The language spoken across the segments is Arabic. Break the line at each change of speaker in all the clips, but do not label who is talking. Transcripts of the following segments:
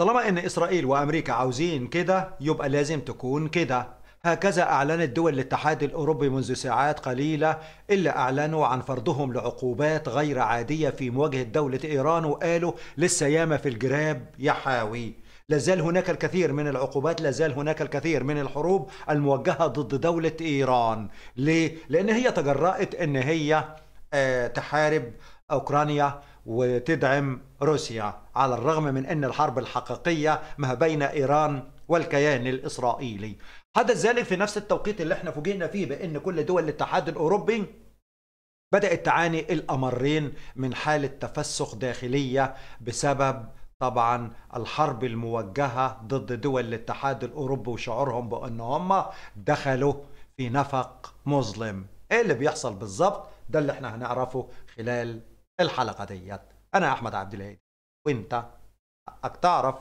طالما ان اسرائيل وامريكا عاوزين كده يبقى لازم تكون كده هكذا اعلنت دول الاتحاد الاوروبي منذ ساعات قليله الا اعلنوا عن فرضهم لعقوبات غير عاديه في مواجهه دوله ايران وقالوا لسه ياما في الجراب يا حاوي لازال هناك الكثير من العقوبات لازال هناك الكثير من الحروب الموجهه ضد دوله ايران ليه لان هي تجرأت ان هي آه، تحارب أوكرانيا وتدعم روسيا على الرغم من أن الحرب الحقيقية ما بين إيران والكيان الإسرائيلي حدث ذلك في نفس التوقيت اللي احنا فوجئنا فيه بأن كل دول الاتحاد الأوروبي بدأت تعاني الأمرين من حالة تفسخ داخلية بسبب طبعا الحرب الموجهة ضد دول الاتحاد الأوروبي وشعورهم بأن هم دخلوا في نفق مظلم ايه اللي بيحصل بالظبط ده اللي احنا هنعرفه خلال الحلقه ديت انا احمد عبد الهادي وانت حقك تعرف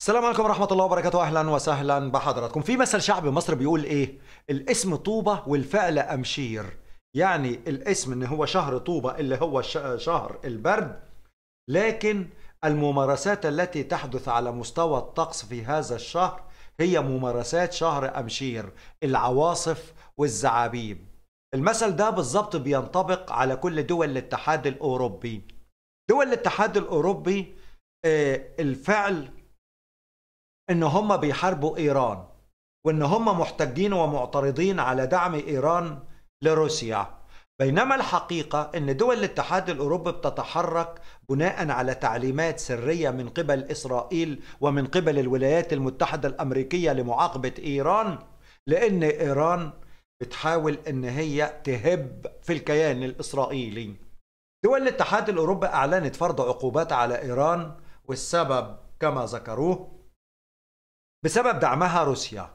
السلام عليكم ورحمة الله وبركاته أهلا وسهلا بحضراتكم في مثل شعبي مصر بيقول إيه الاسم طوبة والفعل أمشير يعني الاسم إن هو شهر طوبة اللي هو شهر البرد لكن الممارسات التي تحدث على مستوى الطقس في هذا الشهر هي ممارسات شهر أمشير العواصف والزعابيب المثل ده بالظبط بينطبق على كل دول الاتحاد الأوروبي دول الاتحاد الأوروبي آه، الفعل ان هم بيحاربوا ايران وان هم محتجين ومعترضين على دعم ايران لروسيا بينما الحقيقة أن دول الاتحاد الأوروبي بتتحرك بناء على تعليمات سرية من قبل إسرائيل ومن قبل الولايات المتحدة الأمريكية لمعاقبة إيران لأن إيران بتحاول أن هي تهب في الكيان الإسرائيلي دول الاتحاد الأوروبي أعلنت فرض عقوبات على إيران والسبب كما ذكروه بسبب دعمها روسيا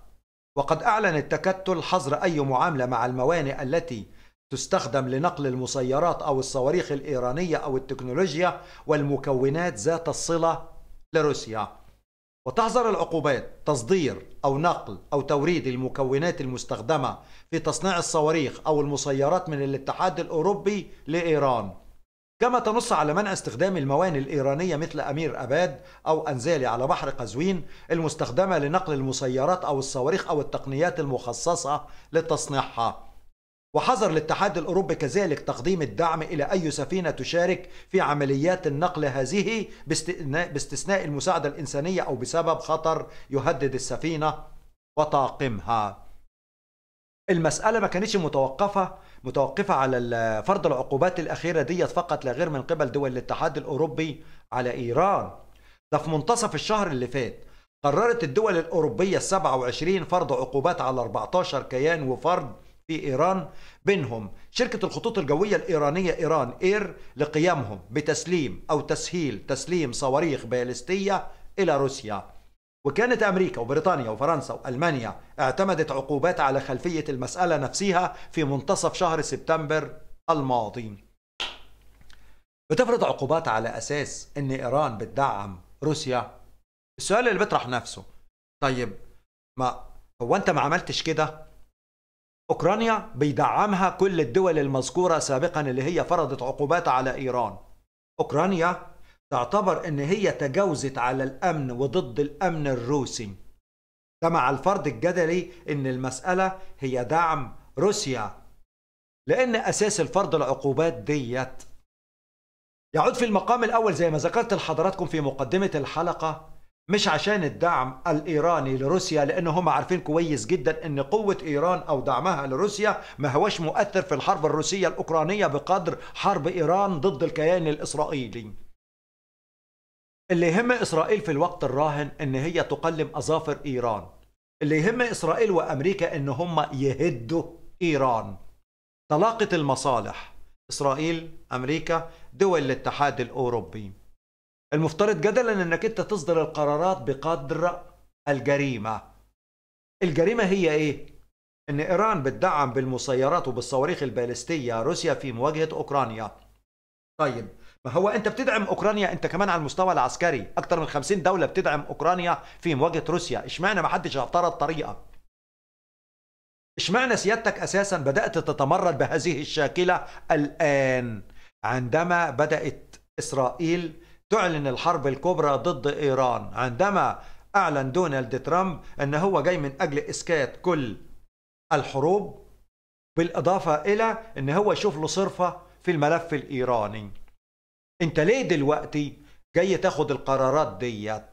وقد أعلنت تكتل حظر أي معاملة مع الموانئ التي تستخدم لنقل المسيرات أو الصواريخ الإيرانية أو التكنولوجيا والمكونات ذات الصلة لروسيا وتحظر العقوبات تصدير أو نقل أو توريد المكونات المستخدمة في تصنيع الصواريخ أو المسيرات من الاتحاد الأوروبي لإيران كما تنص على منع استخدام المواني الإيرانية مثل أمير أباد أو أنزالي على بحر قزوين المستخدمة لنقل المسيرات أو الصواريخ أو التقنيات المخصصة لتصنيعها وحظر الاتحاد الأوروبي كذلك تقديم الدعم إلى أي سفينة تشارك في عمليات النقل هذه باستثناء المساعدة الإنسانية أو بسبب خطر يهدد السفينة وطاقمها المسألة ما كانتش متوقفة متوقفة على فرض العقوبات الأخيرة ديت فقط لا غير من قبل دول الاتحاد الأوروبي على إيران ده في منتصف الشهر اللي فات قررت الدول الأوروبية السبعة وعشرين فرض عقوبات على 14 كيان وفرد في إيران بينهم شركة الخطوط الجوية الإيرانية إيران إير لقيامهم بتسليم أو تسهيل تسليم صواريخ باليستية إلى روسيا وكانت أمريكا وبريطانيا وفرنسا وألمانيا اعتمدت عقوبات على خلفية المسألة نفسها في منتصف شهر سبتمبر الماضي بتفرض عقوبات على أساس أن إيران بتدعم روسيا السؤال اللي بيطرح نفسه طيب ما هو أنت ما عملتش كده أوكرانيا بيدعمها كل الدول المذكورة سابقا اللي هي فرضت عقوبات على إيران أوكرانيا تعتبر أن هي تجاوزت على الأمن وضد الأمن الروسي ده مع الفرض الجدلي أن المسألة هي دعم روسيا لأن أساس الفرض العقوبات ديت يعود في المقام الأول زي ما ذكرت لحضراتكم في مقدمة الحلقة مش عشان الدعم الايراني لروسيا لانه هم عارفين كويس جدا ان قوه ايران او دعمها لروسيا ما هواش مؤثر في الحرب الروسيه الاوكرانيه بقدر حرب ايران ضد الكيان الاسرائيلي اللي يهم اسرائيل في الوقت الراهن ان هي تقلم اظافر ايران اللي يهم اسرائيل وامريكا ان هم يهدوا ايران تلاقت المصالح اسرائيل امريكا دول الاتحاد الاوروبي المفترض جدلا انك انت تصدر القرارات بقدر الجريمه الجريمه هي ايه ان ايران بتدعم بالمسيرات وبالصواريخ البالستيه روسيا في مواجهه اوكرانيا طيب ما هو انت بتدعم اوكرانيا انت كمان على المستوى العسكري اكتر من 50 دوله بتدعم اوكرانيا في مواجهه روسيا اشمعنى ما حدش اعترض طريقه اشمعنى سيادتك اساسا بدات تتمرد بهذه الشاكله الان عندما بدات اسرائيل تعلن الحرب الكبرى ضد إيران عندما أعلن دونالد ترامب أن هو جاي من أجل إسكات كل الحروب بالإضافة إلى أن هو يشوف له صرفة في الملف الإيراني أنت ليه دلوقتي جاي تاخد القرارات ديت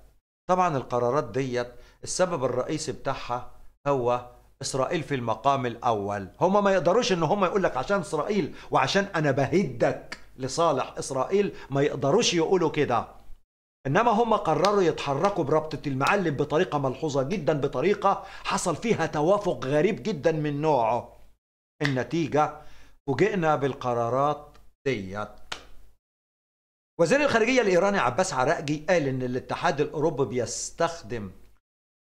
طبعا القرارات ديت السبب الرئيسي بتاعها هو إسرائيل في المقام الأول هما ما يقدروش أن هما يقولك عشان إسرائيل وعشان أنا بهدك لصالح إسرائيل ما يقدروش يقولوا كده إنما هم قرروا يتحركوا بربطة المعلم بطريقة ملحوظة جدا بطريقة حصل فيها توافق غريب جدا من نوعه النتيجة فوجئنا بالقرارات ديت وزير الخارجية الإيراني عباس عراقجي قال إن الاتحاد الأوروبي بيستخدم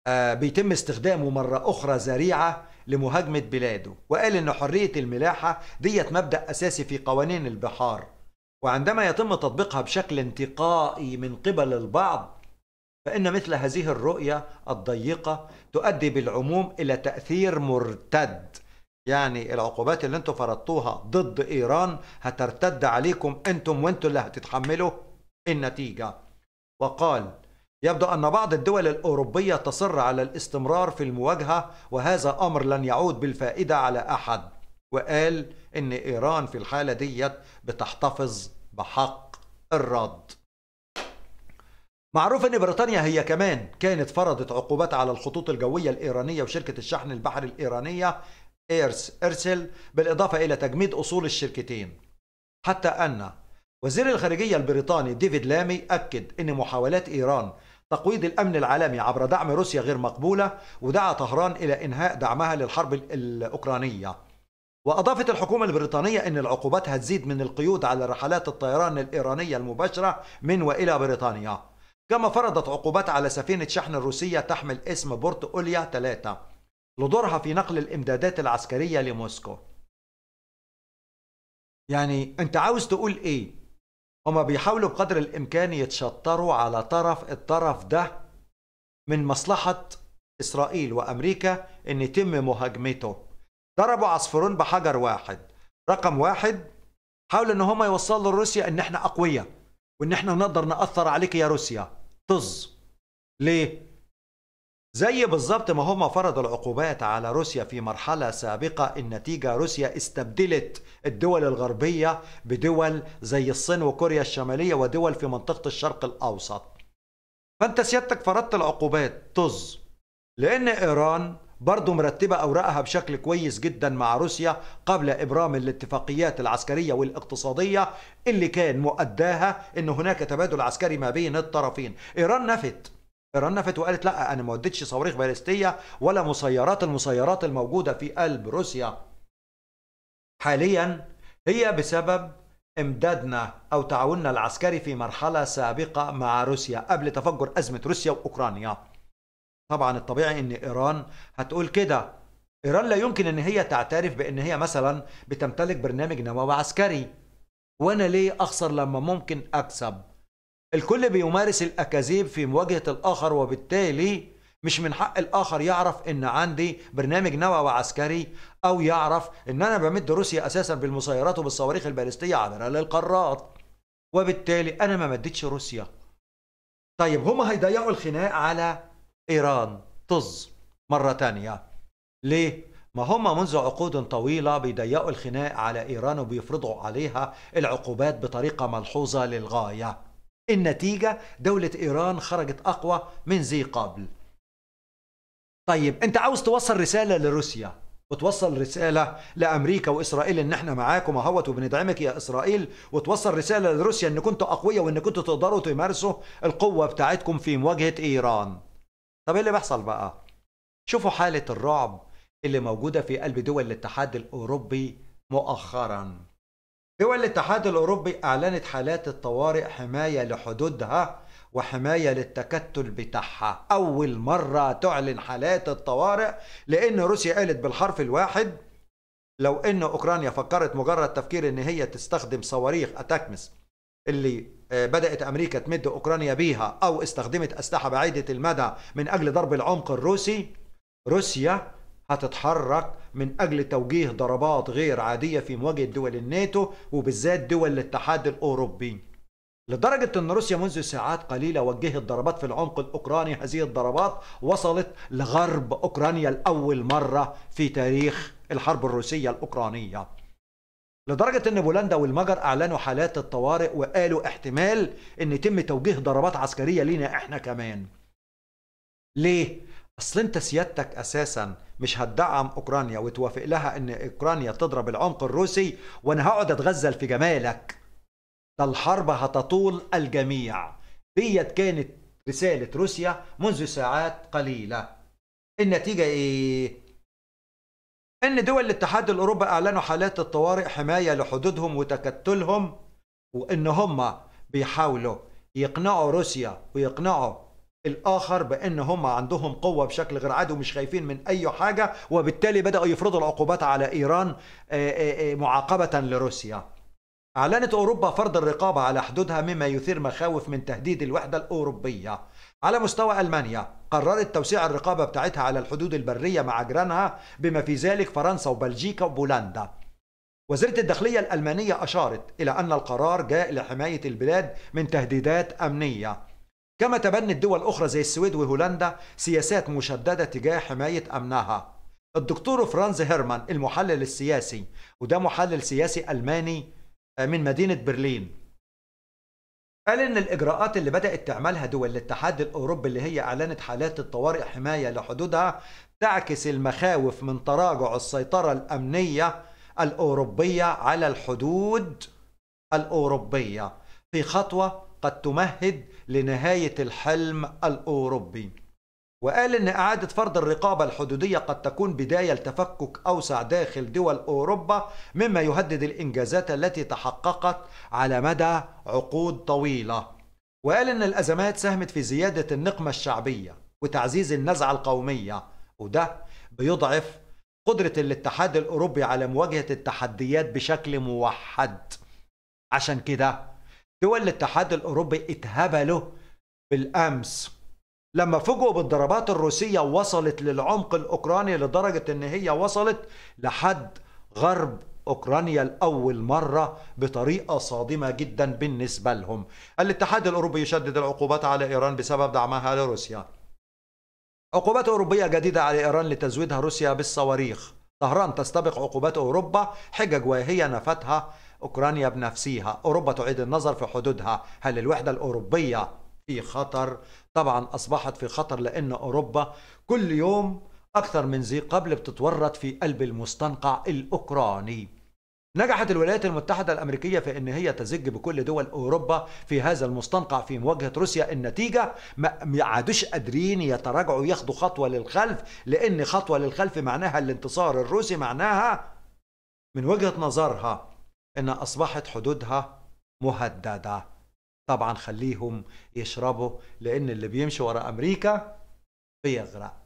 آه، بيتم استخدامه مرة أخرى ذريعة لمهاجمة بلاده وقال إن حرية الملاحة ديت مبدأ أساسي في قوانين البحار وعندما يتم تطبيقها بشكل انتقائي من قبل البعض فإن مثل هذه الرؤية الضيقة تؤدي بالعموم إلى تأثير مرتد يعني العقوبات اللي انتم فرضتوها ضد إيران هترتد عليكم انتم وانتم اللي هتتحملوا النتيجة وقال يبدو أن بعض الدول الأوروبية تصر على الاستمرار في المواجهة وهذا أمر لن يعود بالفائدة على أحد وقال إن إيران في الحالة ديت بتحتفظ بحق الرد معروف ان بريطانيا هي كمان كانت فرضت عقوبات على الخطوط الجويه الايرانيه وشركه الشحن البحري الايرانيه ايرس ارسل بالاضافه الى تجميد اصول الشركتين حتى ان وزير الخارجيه البريطاني ديفيد لامي اكد ان محاولات ايران تقويض الامن العالمي عبر دعم روسيا غير مقبوله ودعا طهران الى انهاء دعمها للحرب الاوكرانيه وأضافت الحكومة البريطانية أن العقوبات هتزيد من القيود على رحلات الطيران الإيرانية المباشرة من وإلى بريطانيا كما فرضت عقوبات على سفينة شحن روسية تحمل اسم بورت أوليا 3 لدورها في نقل الإمدادات العسكرية لموسكو يعني أنت عاوز تقول إيه؟ هما بيحاولوا بقدر الإمكان يتشطروا على طرف الطرف ده من مصلحة إسرائيل وأمريكا أن يتم مهاجمته ضربوا عصفورين بحجر واحد رقم واحد حاولوا ان هم يوصلوا لروسيا ان احنا اقوياء وان احنا نقدر ناثر عليك يا روسيا طز ليه زي بالظبط ما هم فرضوا العقوبات على روسيا في مرحلة سابقة النتيجة روسيا استبدلت الدول الغربية بدول زي الصين وكوريا الشمالية ودول في منطقة الشرق الأوسط فأنت سيادتك فرضت العقوبات طز لأن إيران برضه مرتبة أوراقها بشكل كويس جدا مع روسيا قبل إبرام الاتفاقيات العسكرية والاقتصادية اللي كان مؤداها أن هناك تبادل عسكري ما بين الطرفين إيران نفت ايران نفت وقالت لا انا ما وديتش صواريخ باليستيه ولا مسيرات المسيرات الموجوده في قلب روسيا حاليا هي بسبب امدادنا او تعاوننا العسكري في مرحله سابقه مع روسيا قبل تفجر ازمه روسيا واوكرانيا طبعا الطبيعي ان ايران هتقول كده ايران لا يمكن ان هي تعترف بان هي مثلا بتمتلك برنامج نووي عسكري وانا ليه اخسر لما ممكن اكسب الكل بيمارس الاكاذيب في مواجهه الاخر وبالتالي مش من حق الاخر يعرف ان عندي برنامج نووي عسكري او يعرف ان انا بمد روسيا اساسا بالمسيرات وبالصواريخ البالستيه عبر للقارات وبالتالي انا ما مدتش روسيا طيب هما هيضيقوا الخناق على إيران طز مرة ثانيه ليه؟ ما هم منذ عقود طويلة بيضيقوا الخناق على إيران وبيفرضوا عليها العقوبات بطريقة ملحوظة للغاية النتيجة دولة إيران خرجت أقوى من ذي قبل طيب أنت عاوز توصل رسالة لروسيا وتوصل رسالة لأمريكا وإسرائيل إن إحنا معاكم أهوت وبندعمك يا إسرائيل وتوصل رسالة لروسيا إن كنتوا أقوياء وإن كنتوا تقدروا تمارسوا القوة بتاعتكم في مواجهة إيران طب ايه اللي بيحصل بقى شوفوا حاله الرعب اللي موجوده في قلب دول الاتحاد الاوروبي مؤخرا دول الاتحاد الاوروبي اعلنت حالات الطوارئ حمايه لحدودها وحمايه للتكتل بتاعها اول مره تعلن حالات الطوارئ لان روسيا قالت بالحرف الواحد لو ان اوكرانيا فكرت مجرد تفكير ان هي تستخدم صواريخ اتاكمس اللي آه، بدأت أمريكا تمد أوكرانيا بيها أو استخدمت أسلحة بعيدة المدى من أجل ضرب العمق الروسي روسيا هتتحرك من أجل توجيه ضربات غير عادية في مواجهة دول الناتو وبالذات دول الاتحاد الأوروبي لدرجة أن روسيا منذ ساعات قليلة وجهت ضربات في العمق الأوكراني هذه الضربات وصلت لغرب أوكرانيا لأول مرة في تاريخ الحرب الروسية الأوكرانية لدرجة ان بولندا والمجر اعلنوا حالات الطوارئ وقالوا احتمال ان يتم توجيه ضربات عسكرية لينا احنا كمان ليه؟ اصل انت سيادتك اساسا مش هتدعم اوكرانيا وتوافق لها ان اوكرانيا تضرب العمق الروسي وانا هقعد اتغزل في جمالك ده الحرب هتطول الجميع ديت كانت رسالة روسيا منذ ساعات قليلة النتيجة ايه؟ أن دول الاتحاد الأوروبي أعلنوا حالات الطوارئ حماية لحدودهم وتكتلهم وإن هم بيحاولوا يقنعوا روسيا ويقنعوا الآخر بأن هم عندهم قوة بشكل غير عادي ومش خايفين من أي حاجة وبالتالي بدأوا يفرضوا العقوبات على إيران آه، آه، آه، معاقبة لروسيا أعلنت أوروبا فرض الرقابة على حدودها مما يثير مخاوف من تهديد الوحدة الأوروبية على مستوى ألمانيا قررت توسيع الرقابة بتاعتها على الحدود البرية مع جيرانها بما في ذلك فرنسا وبلجيكا وبولندا وزيرة الداخلية الألمانية أشارت إلى أن القرار جاء لحماية البلاد من تهديدات أمنية كما تبنت دول أخرى زي السويد وهولندا سياسات مشددة تجاه حماية أمنها الدكتور فرانز هيرمان المحلل السياسي وده محلل سياسي ألماني آه، من مدينة برلين قال إن الإجراءات اللي بدأت تعملها دول الاتحاد الأوروبي اللي هي أعلنت حالات الطوارئ حماية لحدودها تعكس المخاوف من تراجع السيطرة الأمنية الأوروبية على الحدود الأوروبية في خطوة قد تمهد لنهاية الحلم الأوروبي وقال إن إعادة فرض الرقابة الحدودية قد تكون بداية لتفكك أوسع داخل دول أوروبا مما يهدد الإنجازات التي تحققت على مدى عقود طويلة وقال إن الأزمات ساهمت في زيادة النقمة الشعبية وتعزيز النزعة القومية وده بيضعف قدرة الاتحاد الأوروبي على مواجهة التحديات بشكل موحد عشان كده دول الاتحاد الأوروبي اتهبلوا بالأمس لما فوجئوا بالضربات الروسية وصلت للعمق الأوكراني لدرجة أن هي وصلت لحد غرب أوكرانيا لأول مرة بطريقة صادمة جدا بالنسبة لهم الاتحاد الأوروبي يشدد العقوبات على إيران بسبب دعمها لروسيا عقوبات أوروبية جديدة على إيران لتزويدها روسيا بالصواريخ طهران تستبق عقوبات أوروبا حجج وهي نفتها أوكرانيا بنفسها أوروبا تعيد النظر في حدودها هل الوحدة الأوروبية في خطر طبعا أصبحت في خطر لأن أوروبا كل يوم أكثر من ذي قبل بتتورط في قلب المستنقع الأوكراني نجحت الولايات المتحدة الأمريكية في أن هي تزج بكل دول أوروبا في هذا المستنقع في مواجهة روسيا النتيجة ما عادوش قادرين يتراجعوا ياخدوا خطوة للخلف لأن خطوة للخلف معناها الانتصار الروسي معناها من وجهة نظرها أن أصبحت حدودها مهددة طبعا خليهم يشربوا لان اللي بيمشي ورا امريكا بيغرق